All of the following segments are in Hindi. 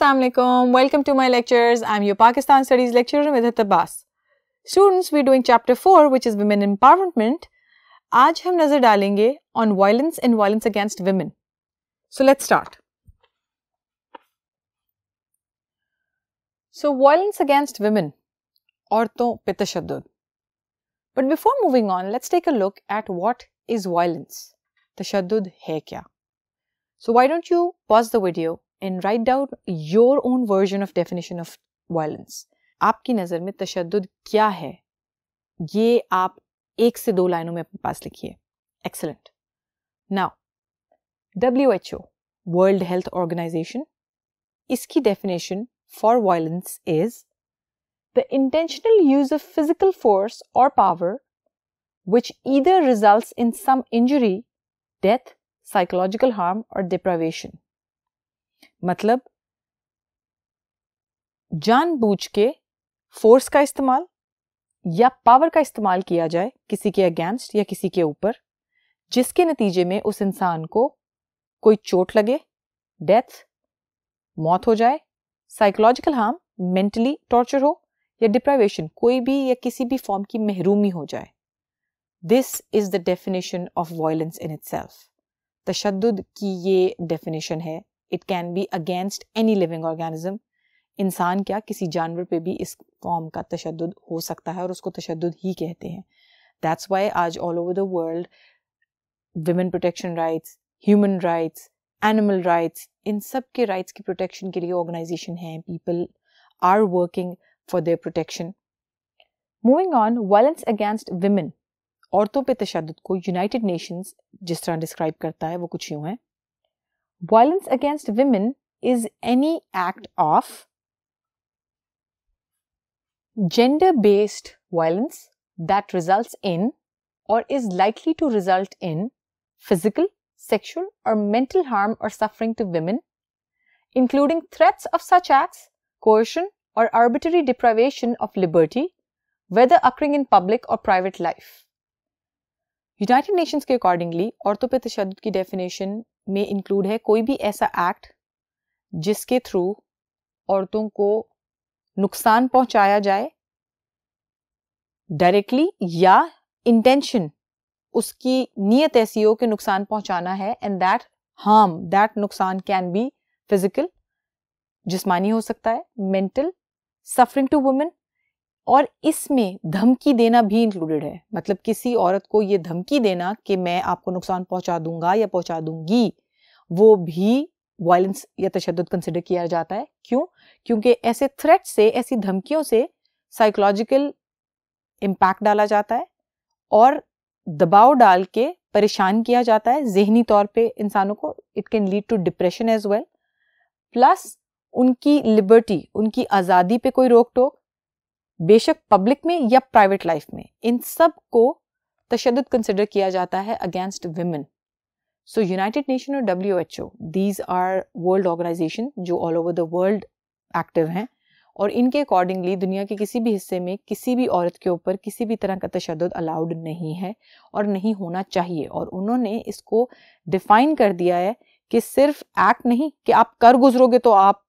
Assalamualaikum. Welcome to my lectures. I'm your Pakistan Studies lecturer Midhat Abbas. Students, we're doing chapter 4 which is Women Empowerment. आज हम नजर डालेंगे on violence and violence against women. So let's start. So violence against women, औरतों पे But before moving on, let's take a look at what is violence. तशद्दुद है kya. So why don't you pause the video and write down your own version of definition of violence आपकी नज़र में तशद क्या है ये आप एक से दो लाइनों में अपने पास लिखिए excellent now W H O world health organization इसकी definition for violence is the intentional use of physical force और power which either result in some injury death psychological harm और डिप्रावेशन मतलब जानबूझ के फोर्स का इस्तेमाल या पावर का इस्तेमाल किया जाए किसी के अगेंस्ट या किसी के ऊपर जिसके नतीजे में उस इंसान को कोई चोट लगे डेथ मौत हो जाए साइकोलॉजिकल हार्म मेंटली टॉर्चर हो या डिप्राइवेशन कोई भी या किसी भी फॉर्म की महरूमी हो जाए this is the definition of violence in itself तशद की ये डेफिनेशन है it can be against any living organism इंसान क्या किसी जानवर पे भी इस फॉर्म का तशद हो सकता है और उसको तशद ही कहते हैं दैट्स वाई आज all over the world women protection rights human rights animal rights इन सब के राइट्स की प्रोटेक्शन के लिए ऑर्गेनाइजेशन है people are working for their protection moving on violence against women औरतों पे तशद को यूनाइटेड नेशंस जिस तरह डिस्क्राइब करता है वो कुछ यूँ है Violence against women is any act of gender based violence that results in or is likely to result in physical, sexual, or mental harm or suffering to women, including threats of such acts, coercion, or arbitrary deprivation of liberty, whether occurring in public or private life. United Nations, के accordingly, औरतों पर तशद की में इंक्लूड है कोई भी ऐसा एक्ट जिसके थ्रू औरतों को नुकसान पहुंचाया जाए डायरेक्टली या इंटेंशन उसकी नीयत ऐसी हो कि नुकसान पहुंचाना है एंड दैट हार्म दैट नुकसान कैन बी फिजिकल जिस्मानी हो सकता है मेंटल सफरिंग टू वुमेन और इसमें धमकी देना भी इंक्लूडेड है मतलब किसी औरत को ये धमकी देना कि मैं आपको नुकसान पहुंचा दूंगा या पहुंचा दूंगी वो भी वायलेंस या तशद कंसिडर किया जाता है क्यों क्योंकि ऐसे थ्रेट से ऐसी धमकियों से साइकोलॉजिकल इम्पैक्ट डाला जाता है और दबाव डाल के परेशान किया जाता है जहनी तौर पे इंसानों को it can lead to depression as well plus उनकी लिबर्टी उनकी आज़ादी पे कोई रोक टोक बेशक पब्लिक में या प्राइवेट लाइफ में इन सब को तशद कंसिडर किया जाता है against women so United Nation और W H O these are world organization जो all over the world active हैं और इनके अकॉर्डिंगली दुनिया के किसी भी हिस्से में किसी भी औरत के ऊपर किसी भी तरह का तशद अलाउड नहीं है और नहीं होना चाहिए और उन्होंने इसको डिफाइन कर दिया है कि सिर्फ एक्ट नहीं कि आप कर गुजरोगे तो आप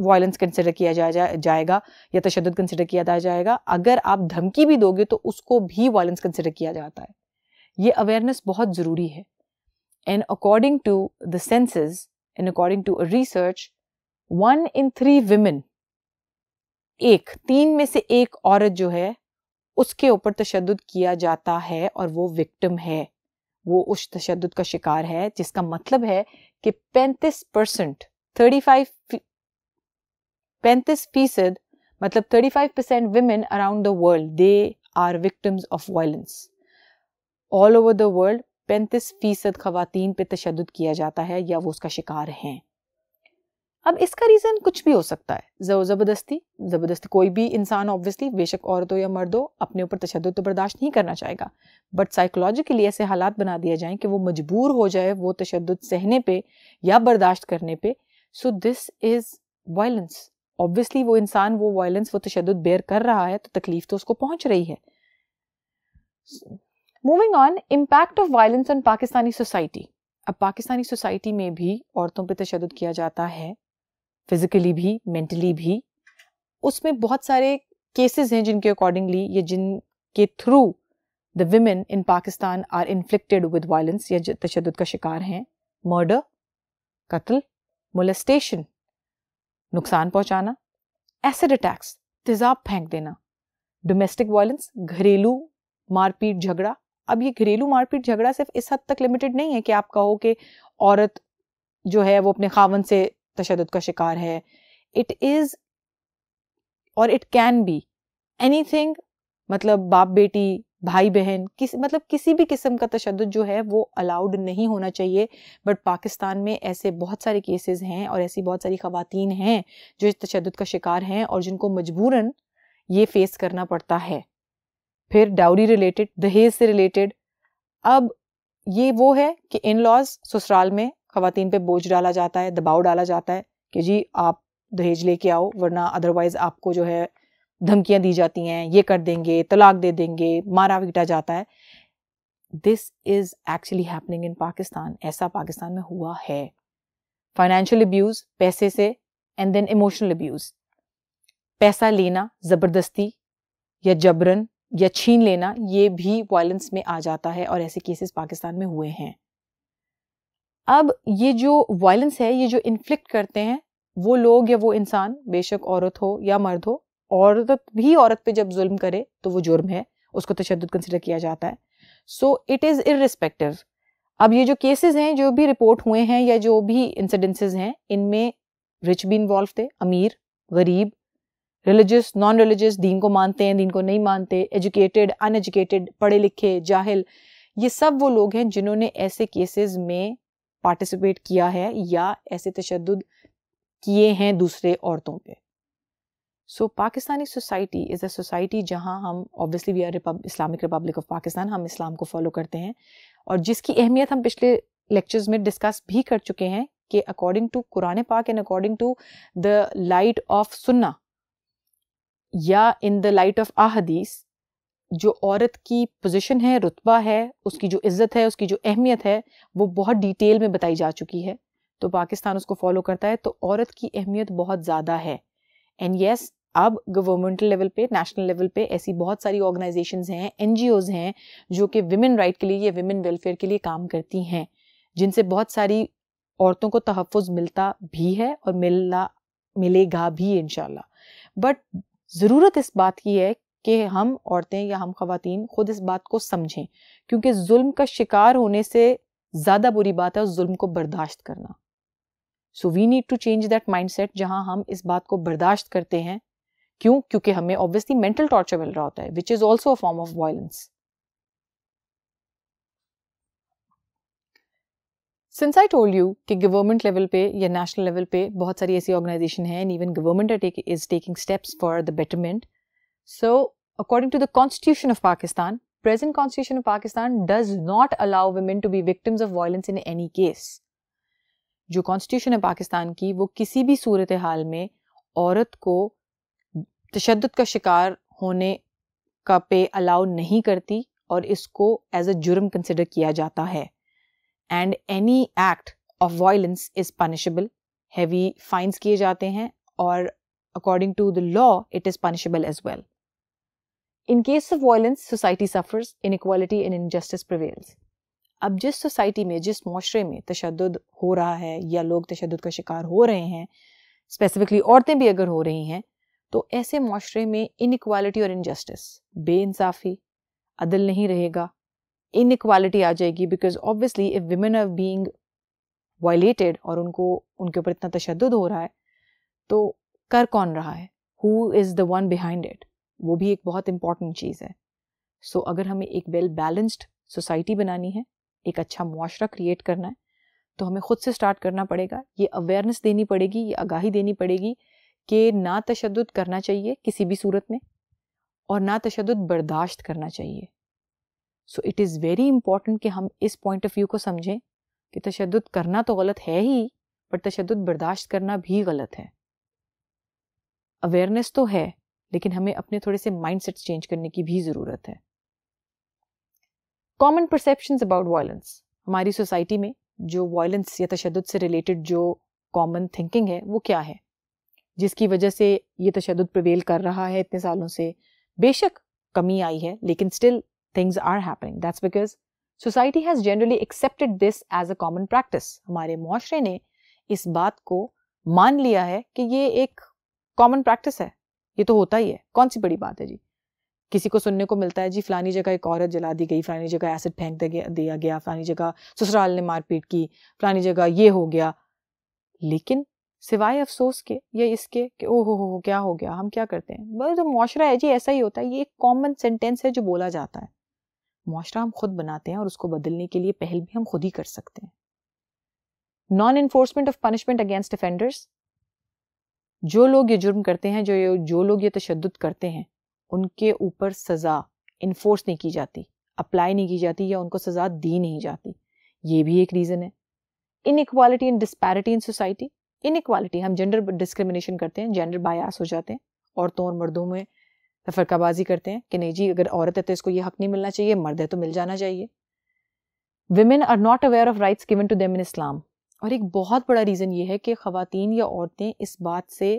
वायलेंस कंसिडर किया जा, जा जाएगा या तशद कंसिडर किया जा जाएगा अगर आप धमकी भी दोगे तो उसको भी वायलेंस कंसिडर किया जाता है ये अवेयरनेस बहुत ज़रूरी है and according to the census and according to research one in three women एक तीन में से एक औरत जो है उसके ऊपर तशद किया जाता है और वो विक्टिम है वो उस तशद का शिकार है जिसका मतलब है कि पैंतीस परसेंट थर्टी पैंतीस फीसद मतलब five percent women around the world they are victims of violence all over the world पैंतीस फीसद खातन पे तशद किया जाता है या वो उसका शिकार हैं अब इसका रीज़न कुछ भी हो सकता है ज़बरदस्ती ज़बरदस्ती कोई भी इंसान ऑब्वियसली बेशक औरत हो या मर्द हो अपने ऊपर तशद तो बर्दाश्त नहीं करना चाहेगा बट साइकोलॉजिकली ऐसे हालात बना दिए जाएं कि वो मजबूर हो जाए वो तशद सहने पे या बर्दाश्त करने पे so this is violence obviously वो इंसान वो वायलेंस वो तशद बेयर कर रहा है तो तकलीफ तो उसको पहुंच रही है moving on impact of violence on Pakistani society अब पाकिस्तानी सोसाइटी में भी औरतों पर तशद किया जाता है फिज़िकली भी मेंटली भी उसमें बहुत सारे केसेस हैं जिनके अकॉर्डिंगली या जिनके through the women in Pakistan are inflicted with violence या तशद का शिकार हैं मर्डर कत्ल मोलस्टेशन नुकसान पहुंचाना एसिड अटैक्स तेजाब फेंक देना डोमेस्टिक वायलेंस घरेलू मारपीट झगड़ा अब ये घरेलू मारपीट झगड़ा सिर्फ इस हद तक लिमिटेड नहीं है कि आप कहो कि औरत जो है वो अपने खावन से तशद का शिकार है इट इज़ और इट कैन बी एनी मतलब बाप बेटी भाई बहन किस मतलब किसी भी किस्म का तशद जो है वो अलाउड नहीं होना चाहिए बट पाकिस्तान में ऐसे बहुत सारे केसेस हैं और ऐसी बहुत सारी खातन हैं जो इस तशद का शिकार हैं और जिनको मजबूरन ये फेस करना पड़ता है फिर डाउरी रिलेटेड दहेज से रिलेटेड अब ये वो है कि इन लॉज ससुराल में खातन पर बोझ डाला जाता है दबाव डाला जाता है कि जी आप दहेज लेके आओ वरना अदरवाइज़ आपको जो है धमकियां दी जाती हैं ये कर देंगे तलाक दे देंगे मारा पीटा जाता है this is actually happening in Pakistan ऐसा पाकिस्तान में हुआ है फाइनेंशियल अब्यूज़ पैसे से एंड देन इमोशनल अब्यूज़ पैसा लेना ज़बरदस्ती या जबरन या छीन लेना ये भी वायलेंस में आ जाता है और ऐसे केसेस पाकिस्तान में हुए हैं अब ये जो वायलेंस है ये जो इन्फ्लिक्ट करते हैं वो लोग या वो इंसान बेशक औरत हो या मर्द हो औरत भी औरत पे जब जुल्म करे तो वो जुर्म है उसको तशद कंसिडर किया जाता है सो इट इज़ इरिस्पेक्टिव अब ये जो केसेस हैं जो भी रिपोर्ट हुए हैं या जो भी इंसिडेंसेस हैं इनमें रिच भी इन्वॉल्व थे अमीर गरीब रिलीजियस नॉन रिलीजियस दीन को मानते हैं दीन को नहीं मानते एजुकेटेड अनएजुकेटेड पढ़े लिखे जाहिल ये सब वो लोग हैं जिन्होंने ऐसे केसेस में पार्टिसिपेट किया है या ऐसे तशद किए हैं दूसरे औरतों पे so Pakistani society is a society जहाँ हम obviously we are Islamic republic of Pakistan हम इस्लाम को फॉलो करते हैं और जिसकी अहमियत हम पिछले लेक्चर्स में डिस्कस भी कर चुके हैं कि अकॉर्डिंग टू कुरान पाक and according to the light of सुन्ना या इन द लाइट ऑफ अहदीस जो औरत की पोजीशन है रुतबा है उसकी जो इज़्ज़त है उसकी जो अहमियत है वो बहुत डिटेल में बताई जा चुकी है तो पाकिस्तान उसको फॉलो करता है तो औरत की अहमियत बहुत ज़्यादा है एंड येस अब गवर्नमेंटल लेवल पे नेशनल लेवल पे ऐसी बहुत सारी ऑर्गेनाइजेशन हैं एन हैं जो कि विमेन राइट के लिए या विमेन वेलफेयर के लिए काम करती हैं जिनसे बहुत सारी औरतों को तहफ़ मिलता भी है और मिलना मिलेगा भी इन बट ज़रूरत इस बात की है कि हम औरतें या हम खातन खुद इस बात को समझें क्योंकि जुल्म का शिकार होने से ज़्यादा बुरी बात है उस जुल्म को बर्दाश्त करना so we need to change that mindset जहां हम इस बात को बर्दाश्त करते हैं क्यों क्योंकि हमें ऑब्वियसली मेंटल टॉर्चर मिल रहा होता है which is also a form of violence since I told you कि गवर्नमेंट लेवल पे या नेशनल लेवल पे बहुत सारी ऐसी ऑर्गेनाइजेशन है and even government is taking steps for the betterment so according to the constitution of Pakistan present constitution of Pakistan does not allow women to be victims of violence in any case जो कॉन्स्टिट्यूशन है पाकिस्तान की वो किसी भी सूरत हाल में औरत को तशद का शिकार होने का पे अलाउ नहीं करती और इसको एज अ जुर्म कंसिडर किया जाता है and any act of violence is punishable heavy fines किए जाते हैं और according to the law it is punishable as well in case of violence society suffers inequality and injustice prevails अब जिस सोसाइटी में जिस माशरे में तशद हो रहा है या लोग तशद का शिकार हो रहे हैं स्पेसिफिकली औरतें भी अगर हो रही हैं तो ऐसे माशरे में इनक्वालिटी और इनजस्टिस बे इंसाफी अदल नहीं रहेगा इनक्वालिटी आ जाएगी because obviously if women are being violated और उनको उनके ऊपर इतना तशद हो रहा है तो कर कौन रहा है who is the one behind it वो भी एक बहुत इंपॉर्टेंट चीज़ है सो so, अगर हमें एक वेल बैलेंस्ड सोसाइटी बनानी है एक अच्छा मुआरा क्रिएट करना है तो हमें ख़ुद से स्टार्ट करना पड़ेगा ये अवेयरनेस देनी पड़ेगी ये आगाही देनी पड़ेगी कि ना तशद करना चाहिए किसी भी सूरत में और ना तशद बर्दाश्त करना चाहिए so it is very important कि हम इस पॉइंट ऑफ व्यू को समझें कि तशद करना तो गलत है ही पर तशद बर्दाश्त करना भी गलत है अवेयरनेस तो है लेकिन हमें अपने थोड़े से माइंड चेंज करने की भी ज़रूरत है कॉमन परसेप्शन अबाउट वायलेंस हमारी सोसाइटी में जो वायलेंस या तशद से रिलेटेड जो कॉमन थिंकिंग है वो क्या है जिसकी वजह से ये तशद प्रवेल कर रहा है इतने सालों से बेशक कमी आई है लेकिन still things are happening that's because society has generally accepted this as a common practice हमारे माशरे ने इस बात को मान लिया है कि ये एक कॉमन प्रैक्टिस है ये तो होता ही है कौन सी बड़ी बात है जी किसी को सुनने को मिलता है जी फलानी जगह एक औरत जला दी गई फलानी जगह एसिड फेंक दिया गया फलानी जगह ससुराल ने मारपीट की फलानी जगह ये हो गया लेकिन सिवाय अफसोस के या इसके कि ओ हो हो क्या हो गया हम क्या करते हैं बस जो माशरा है जी ऐसा ही होता है ये एक कॉमन सेंटेंस है जो बोला जाता है माशरा हम खुद बनाते हैं और उसको बदलने के लिए पहल भी हम खुद ही कर सकते हैं non enforcement of punishment against offenders जो लोग ये जुर्म करते हैं जो जो लोग ये तशद करते हैं उनके ऊपर सज़ा इन्फोर्स नहीं की जाती अप्लाई नहीं की जाती या उनको सज़ा दी नहीं जाती ये भी एक रीज़न है inequality and disparity in society inequality हम जेंडर डिस्क्रिमिनेशन करते हैं जेंडर बायास हो जाते हैं औरतों और मर्दों में फ़र्काबाजी करते हैं कि नहीं जी अगर औरत है तो इसको ये हक नहीं मिलना चाहिए मर्द है तो मिल जाना चाहिए women are not aware of rights given to them in Islam और एक बहुत बड़ा रीज़न ये है कि खातन या औरतें इस बात से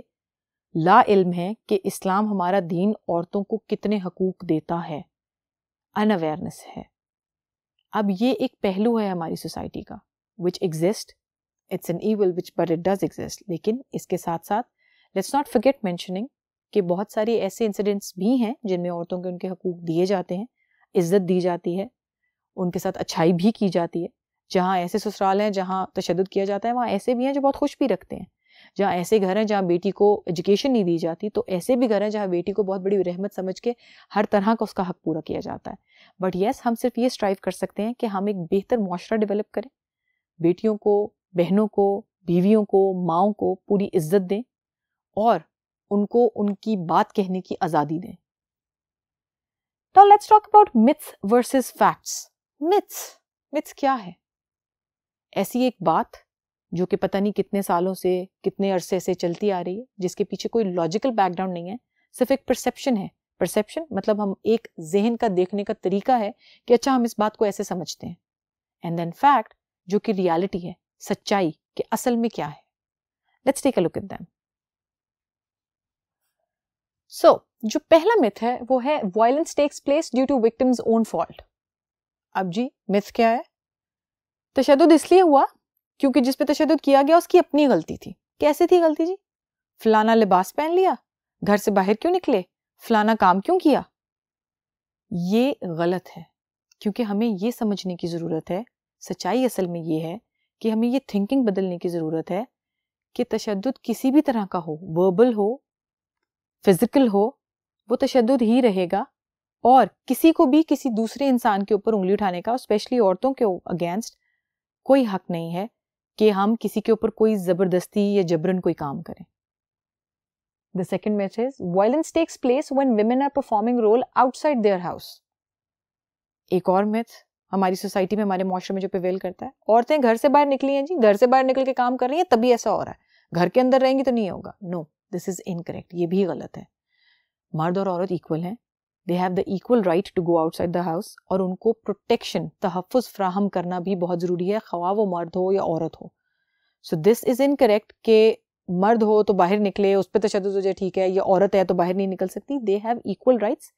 ला इल्म है कि इस्लाम हमारा दीन औरतों को कितने हकूक देता है अनअवेयरनेस है अब ये एक पहलू है हमारी सोसाइटी का which exist it's an evil which but it does exist लेकिन इसके साथ साथ लेट्स नॉट फर्गेट मैंशनिंग कि बहुत सारे ऐसे इंसिडेंट्स भी हैं जिनमें औरतों के उनके हकूक दिए जाते हैं इज्जत दी जाती है उनके साथ अच्छाई भी की जाती है जहाँ ऐसे ससुराल हैं जहाँ तशद किया जाता है वहाँ ऐसे भी हैं जो बहुत खुश भी रखते हैं जहाँ ऐसे घर हैं जहाँ बेटी को एजुकेशन नहीं दी जाती तो ऐसे भी घर हैं जहाँ बेटी को बहुत बड़ी रहमत समझ के हर तरह का उसका हक पूरा किया जाता है बट येस yes, हम सिर्फ ये स्ट्राइव कर सकते हैं कि हम एक बेहतर माशरा डेवलप करें बेटियों को बहनों को बीवियों को माओ को पूरी इज्जत दें और उनको उनकी बात कहने की आज़ादी दें Now let's talk about myths versus facts. Myths. Myths क्या है ऐसी एक बात जो कि पता नहीं कितने सालों से कितने अरसे से चलती आ रही है जिसके पीछे कोई लॉजिकल बैकग्राउंड नहीं है सिर्फ एक परसेप्शन है परसेप्शन मतलब हम एक जहन का देखने का तरीका है कि अच्छा हम इस बात को ऐसे समझते हैं एंड देन फैक्ट जो कि रियलिटी है सच्चाई के असल में क्या है let's take a look at them so जो पहला मिथ है वो है violence takes place due to victims own fault अब जी मिथ क्या है तशद तो इसलिए हुआ क्योंकि जिस पे तशद किया गया उसकी अपनी गलती थी कैसे थी गलती जी फलाना लिबास पहन लिया घर से बाहर क्यों निकले फलाना काम क्यों किया ये गलत है क्योंकि हमें ये समझने की ज़रूरत है सच्चाई असल में ये है कि हमें ये थिंकिंग बदलने की ज़रूरत है कि तशद किसी भी तरह का हो वर्बल हो फिज़िकल हो वो तशद ही रहेगा और किसी को भी किसी दूसरे इंसान के ऊपर उंगली उठाने का स्पेशली औरतों के अगेंस्ट कोई हक नहीं है कि हम किसी के ऊपर कोई ज़बरदस्ती या जबरन कोई काम करें the second myth is violence takes place when women are performing role outside their house एक और मिथ हमारी सोसाइटी में हमारे मुआरे में जो प्रिवेल करता है औरतें घर से बाहर निकली हैं जी घर से बाहर निकल के काम कर रही हैं तभी ऐसा हो रहा है घर के अंदर रहेंगी तो नहीं होगा नो दिस इज इनकरेक्ट ये भी गलत है मर्द और औरत इक्वल हैं they have the equal right to go outside the house और उनको प्रोटेक्शन तहफ़ फ्राहम करना भी बहुत ज़रूरी है ख्वा वो मर्द हो या औरत हो so this is incorrect के मर्द हो तो बाहर निकले उस पर तशद हो जाए ठीक है या औरत है तो बाहर नहीं निकल सकती they have equal rights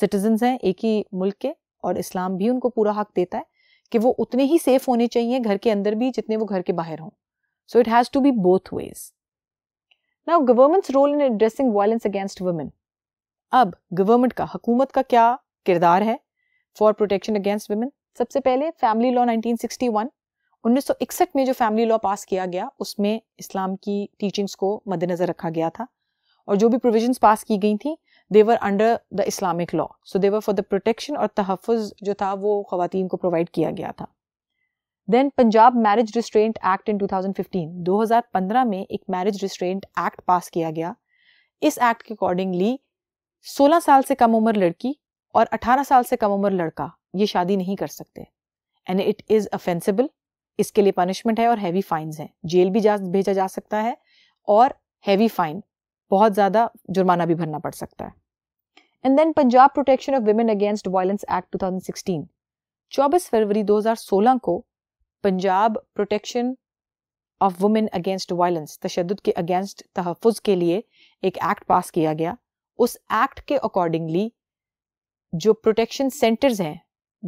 citizen हैं एक ही मुल्क के और इस्लाम भी उनको पूरा हक देता है कि वो उतने ही सेफ होने चाहिए घर के अंदर भी जितने वो घर के बाहर हों so it has to be both ways now government's role in addressing violence against women अब गवर्नमेंट का हुकूमत का क्या किरदार है फॉर प्रोटेक्शन अगेंस्ट वुमेन सबसे पहले फैमिली लॉ 1961 1961 में जो फैमिली लॉ पास किया गया उसमें इस्लाम की टीचिंग्स को मद्देनज़र रखा गया था और जो भी प्रोविजंस पास की गई थी they were under the Islamic law so they were for the protection और तहफ़ जो था वो ख़वान को प्रोवाइड किया गया था then Punjab marriage restraint act in 2015 2015 में एक मैरिज रिस्ट्रेंट एक्ट पास किया गया इस एक्ट के अकॉर्डिंगली 16 साल से कम उम्र लड़की और 18 साल से कम उम्र लड़का ये शादी नहीं कर सकते एंड इट इज़ अफेंसिबल इसके लिए पनिशमेंट है और हैवी फाइन्स हैं जेल भी जा भेजा जा सकता है और हैवी फाइन बहुत ज़्यादा जुर्माना भी भरना पड़ सकता है and then Punjab protection of women against violence act 2016 24 फरवरी 2016 को Punjab protection of women against violence तशद के अगेंस्ट तहफ़ के लिए एक एक्ट पास किया गया उस एक्ट के अकॉर्डिंगली जो प्रोटेक्शन सेंटर्स हैं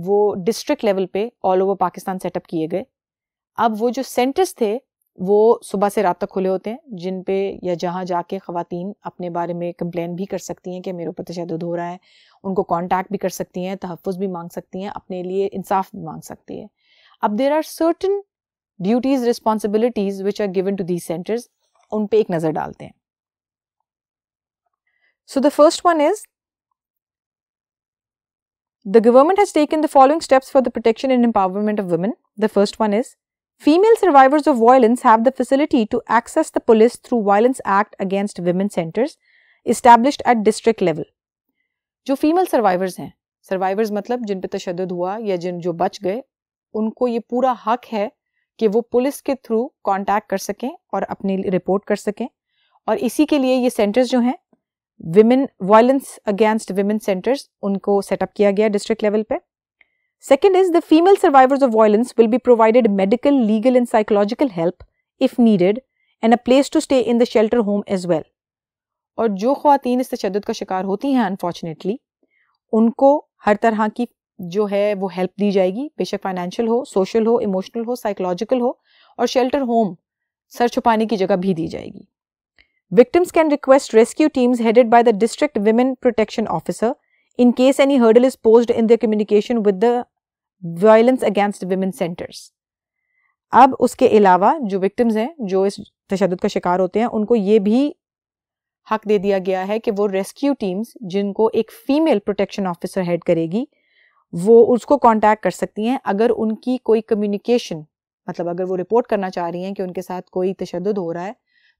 वो डिस्ट्रिक्ट लेवल पे ऑल ओवर पाकिस्तान सेटअप किए गए अब वो जो सेंटर्स थे वो सुबह से रात तक खुले होते हैं जिन पे या जहाँ जाके ख़वातीन अपने बारे में कंप्लेन भी कर सकती हैं कि मेरे ऊपर तशद हो रहा है उनको कांटेक्ट भी कर सकती हैं तहफ़ भी मांग सकती हैं अपने लिए इंसाफ भी मांग सकती है अब there are certain duties responsibilities which are given to these centres उन पर एक नज़र डालते हैं So, the first one is the government has taken the following steps for the protection and empowerment of women. The first one is female survivors of violence have the facility to access the police through Violence Act Against Women centers established at district level. जो female survivors हैं survivors मतलब जिन पे तशद हुआ या जिन जो बच गए उनको ये पूरा हक है कि वो पुलिस के थ्रू कांटेक्ट कर सकें और अपनी रिपोर्ट कर सकें और इसी के लिए ये सेंटर्स जो हैं women violence against women centres उनको सेटअप किया गया डिस्ट्रिक्ट लेवल पे second is the female survivors of violence will be provided medical legal and psychological help if needed and a place to stay in the shelter home as well और जो खातन इस तशद का शिकार होती हैं अनफॉर्चुनेटली उनको हर तरह की जो है वो हेल्प दी जाएगी बेशक फाइनेंशियल हो सोशल हो इमोशनल हो साइकोलॉजिकल हो और शेल्टर होम सर छुपाने की जगह भी दी जाएगी Victims can request rescue teams headed by the district women protection officer in case any hurdle is posed in their communication with the violence against women centers. अब उसके अलावा जो विक्टिम्स हैं जो इस तशद का शिकार होते हैं उनको ये भी हक दे दिया गया है कि वो रेस्क्यू टीम्स जिनको एक फीमेल प्रोटेक्शन ऑफिसर हेड करेगी वो उसको कांटेक्ट कर सकती हैं अगर उनकी कोई कम्युनिकेशन मतलब अगर वो रिपोर्ट करना चाह रही हैं कि उनके साथ कोई तशद हो रहा है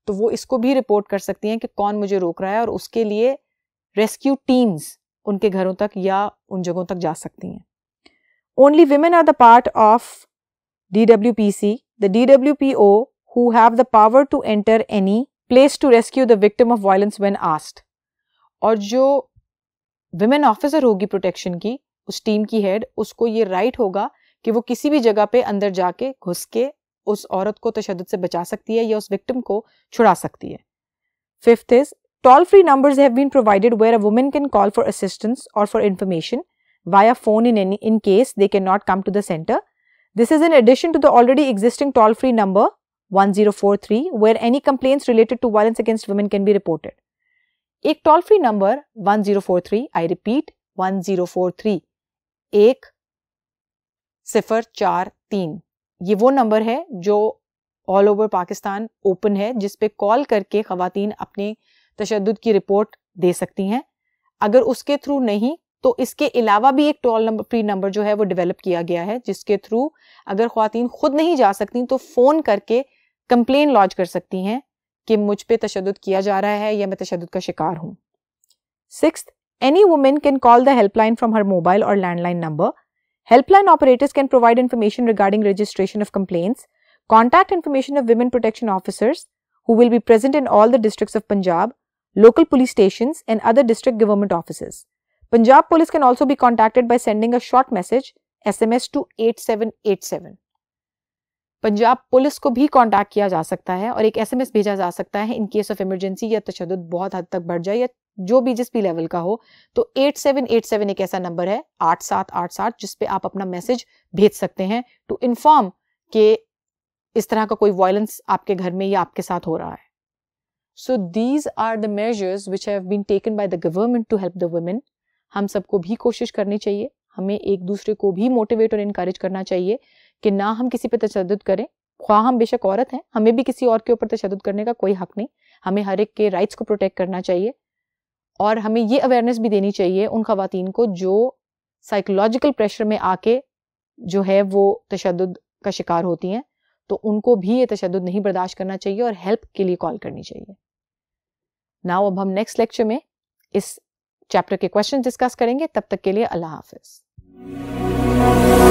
तो वो इसको भी रिपोर्ट कर सकती हैं कि कौन मुझे रोक रहा है और उसके लिए रेस्क्यू टीम्स उनके घरों तक या उन जगहों तक जा सकती हैं only women are the part of D W P C the D W P O who have the power to enter any place to rescue the victim of violence when asked और जो विमेन ऑफिसर होगी प्रोटेक्शन की उस टीम की हेड उसको ये राइट right होगा कि वो किसी भी जगह पे अंदर जाके घुस के उस औरत को तशद से बचा सकती है या उस विक्टिम को छुड़ा सकती है fifth is toll free numbers have been provided where a women can call for assistance और for information via phone in any in case they can not come to the centre this is in addition to the already existing toll free number one zero four three where any complaints related to violence against women can be reported एक toll free number one zero four three I repeat one zero four three एक सिफर चार तीन ये वो नंबर है जो ऑल ओवर पाकिस्तान ओपन है जिस पे कॉल करके खातन अपने तशद की रिपोर्ट दे सकती हैं अगर उसके थ्रू नहीं तो इसके अलावा भी एक टोल नंबर फ्री नंबर जो है वो डेवलप किया गया है जिसके थ्रू अगर खातन खुद नहीं जा सकती तो फ़ोन करके कंप्लेन लॉन्च कर सकती हैं कि मुझ पर तशद किया जा रहा है या मैं तशद का शिकार हूँ six any women can call the helpline from her mobile और landline number Helpline operators can provide information regarding registration of complaints, contact information of women protection officers who will be present in all the districts of Punjab, local police stations and other district government offices. Punjab police can also be contacted by sending a short message SMS to 8787. Punjab police को भी कांटेक्ट किया जा सकता है और एक एसएमएस भेजा जा सकता है इन केस ऑफ इमरजेंसी या तशद बहुत हद तक बढ़ जाए या जो भी जिस भी लेवल का हो तो 8787 एक ऐसा नंबर है आठ सात आठ सात जिसपे आप अपना मैसेज भेज सकते हैं टू इन्फॉर्म के इस तरह का कोई वायलेंस आपके घर में या आपके साथ हो रहा है so these are the measures which have been taken by the government to help the women हम सबको भी कोशिश करनी चाहिए हमें एक दूसरे को भी मोटिवेट और इनकरेज करना चाहिए कि ना हम किसी पे तशद करें ख्वा हम बेशक औरत हैं हमें भी किसी और के ऊपर तशद करने का कोई हक नहीं हमें हर एक के राइट्स को प्रोटेक्ट करना चाहिए और हमें ये अवेयरनेस भी देनी चाहिए उन खातन को जो साइकोलॉजिकल प्रेशर में आके जो है वो तशद का शिकार होती हैं तो उनको भी ये तशद नहीं बर्दाश्त करना चाहिए और हेल्प के लिए कॉल करनी चाहिए नाउ अब हम नेक्स्ट लेक्चर में इस चैप्टर के क्वेश्चन डिस्कस करेंगे तब तक के लिए अल्लाह हाफिज़